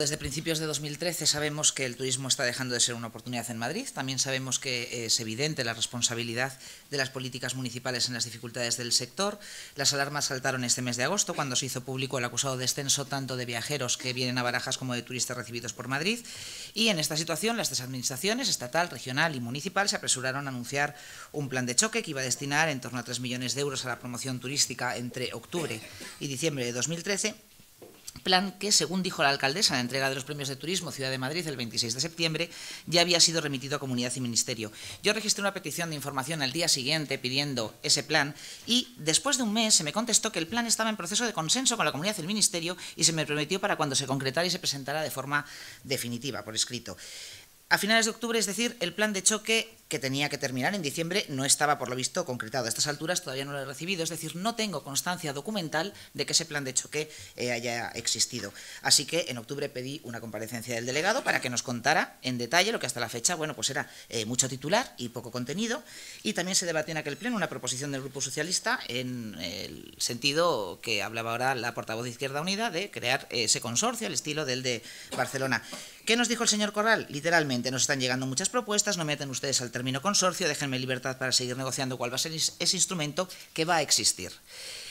Desde principios de 2013 sabemos que el turismo está dejando de ser una oportunidad en Madrid. También sabemos que eh, es evidente la responsabilidad de las políticas municipales en las dificultades del sector. Las alarmas saltaron este mes de agosto cuando se hizo público el acusado descenso tanto de viajeros que vienen a Barajas como de turistas recibidos por Madrid. Y en esta situación las tres administraciones, estatal, regional y municipal, se apresuraron a anunciar un plan de choque que iba a destinar en torno a 3 millones de euros a la promoción turística entre octubre y diciembre de 2013 plan que, según dijo la alcaldesa en la entrega de los premios de turismo Ciudad de Madrid el 26 de septiembre, ya había sido remitido a comunidad y ministerio. Yo registré una petición de información al día siguiente pidiendo ese plan y después de un mes se me contestó que el plan estaba en proceso de consenso con la comunidad y el ministerio y se me prometió para cuando se concretara y se presentara de forma definitiva, por escrito. A finales de octubre, es decir, el plan de choque que tenía que terminar en diciembre no estaba, por lo visto, concretado. A estas alturas todavía no lo he recibido, es decir, no tengo constancia documental de que ese plan de choque eh, haya existido. Así que en octubre pedí una comparecencia del delegado para que nos contara en detalle lo que hasta la fecha, bueno, pues era eh, mucho titular y poco contenido. Y también se debatió en aquel pleno una proposición del Grupo Socialista en el sentido que hablaba ahora la portavoz de Izquierda Unida de crear ese consorcio al estilo del de Barcelona. ¿Qué nos dijo el señor Corral? Literalmente, nos están llegando muchas propuestas, no meten ustedes al termino consorcio, déjenme libertad para seguir negociando cuál va a ser ese instrumento que va a existir.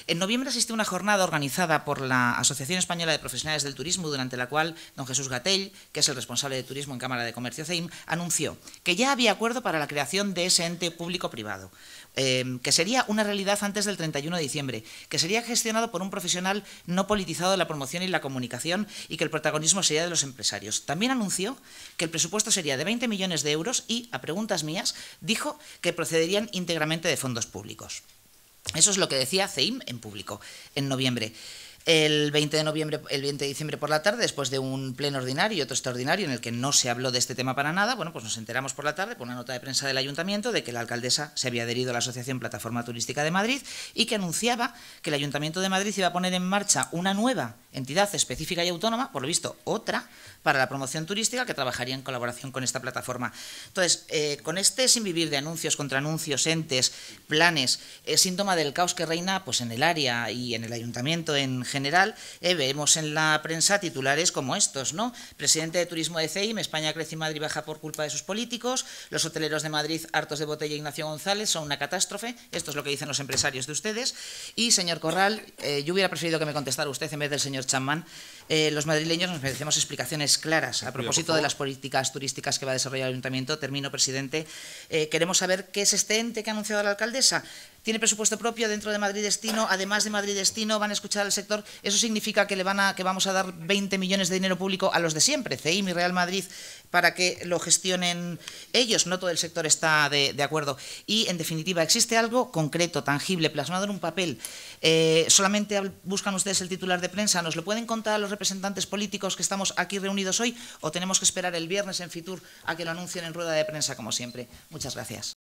En noviembre asistió una jornada organizada por la Asociación Española de Profesionales del Turismo, durante la cual don Jesús Gatell, que es el responsable de turismo en Cámara de Comercio CEIM, anunció que ya había acuerdo para la creación de ese ente público-privado. Eh, que sería una realidad antes del 31 de diciembre, que sería gestionado por un profesional no politizado de la promoción y la comunicación y que el protagonismo sería de los empresarios. También anunció que el presupuesto sería de 20 millones de euros y, a preguntas mías, dijo que procederían íntegramente de fondos públicos. Eso es lo que decía CEIM en público en noviembre el 20 de noviembre, el 20 de diciembre por la tarde, después de un pleno ordinario y otro extraordinario en el que no se habló de este tema para nada, bueno, pues nos enteramos por la tarde por una nota de prensa del ayuntamiento de que la alcaldesa se había adherido a la Asociación Plataforma Turística de Madrid y que anunciaba que el Ayuntamiento de Madrid iba a poner en marcha una nueva entidad específica y autónoma, por lo visto otra, para la promoción turística que trabajaría en colaboración con esta plataforma. Entonces, eh, con este sin vivir de anuncios, contra anuncios, entes, planes, es eh, síntoma del caos que reina pues en el área y en el ayuntamiento en general eh, vemos en la prensa titulares como estos, ¿no? Presidente de Turismo de CEIM, España crece y Madrid baja por culpa de sus políticos, los hoteleros de Madrid hartos de botella e Ignacio González son una catástrofe, esto es lo que dicen los empresarios de ustedes, y señor Corral, eh, yo hubiera preferido que me contestara usted en vez del señor Chamán, eh, los madrileños nos merecemos explicaciones claras a propósito de las políticas turísticas que va a desarrollar el ayuntamiento, termino presidente, queremos saber qué es este ente que ha anunciado la alcaldesa, tiene presupuesto propio dentro de Madrid Destino, además de Madrid Destino van a escuchar al sector, eso significa que le van a que vamos a dar 20 millones de dinero público a los de siempre, CIM y Real Madrid para que lo gestionen ellos, no todo el sector está de, acuerdo. Y, en definitiva, existe algo concreto, tangible, plasmado en un papel. Eh, solamente buscan ustedes el titular de prensa, ¿nos lo pueden contar a los representantes políticos que estamos aquí reunidos hoy o tenemos que esperar el viernes en FITUR a que lo anuncien en rueda de prensa, como siempre? Muchas gracias.